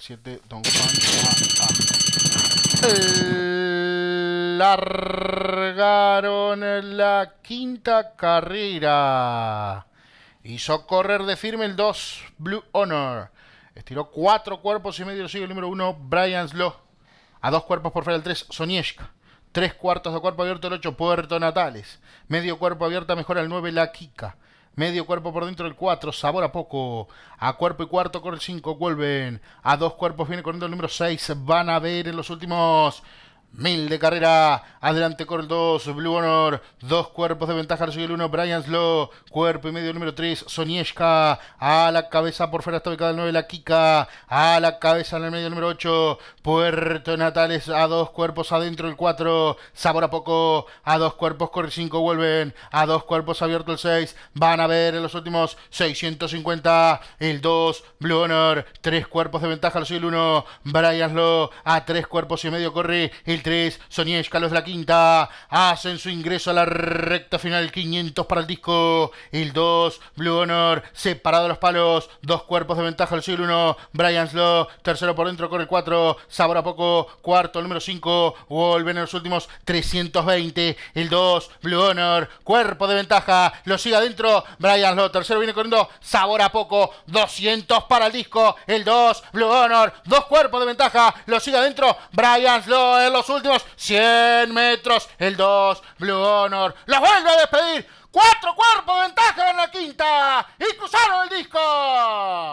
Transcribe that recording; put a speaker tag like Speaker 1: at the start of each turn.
Speaker 1: 7, Don Juan
Speaker 2: Largaron la quinta carrera. Hizo correr de firme el 2, Blue Honor. Estiró cuatro cuerpos y medio sigue el número 1, Brian Slow. A dos cuerpos por fuera el 3, Sonieska. Tres cuartos de cuerpo abierto el 8, Puerto Natales. Medio cuerpo abierto mejor al 9, La Kika. Medio cuerpo por dentro del 4, sabor a poco. A cuerpo y cuarto con el 5, vuelven. A dos cuerpos viene corriendo el número 6. Van a ver en los últimos Mil de carrera, adelante corre el 2, Blue Honor, dos cuerpos de ventaja recibe el 1, Brian Slow, cuerpo y medio número 3, sonieska a la cabeza por fuera está ubicada el 9, la Kika, a la cabeza en el medio número 8, Puerto Natales a dos cuerpos adentro el 4, Sabor a poco, a dos cuerpos corre 5, vuelven, a dos cuerpos abierto el 6, van a ver en los últimos 650, el 2, Blue Honor, tres cuerpos de ventaja recibe el 1, Brian Slow, a tres cuerpos y medio corre el 3, Soniesh, Carlos de la Quinta, hacen su ingreso a la recta final, 500 para el disco, el 2, Blue Honor, separado los palos, dos cuerpos de ventaja el siglo 1, Brian Slow, tercero por dentro corre el 4, Sabor a poco, cuarto, el número 5, vuelven en los últimos 320, el 2, Blue Honor, cuerpo de ventaja, lo sigue adentro, Brian Slow, tercero viene corriendo, Sabor a poco, 200 para el disco, el 2, Blue Honor, dos cuerpos de ventaja, lo sigue adentro, Brian Slow en los últimos 100 metros, el 2, Blue Honor,
Speaker 1: la vuelve a despedir. Cuatro cuerpos de ventaja en la quinta y cruzaron el disco.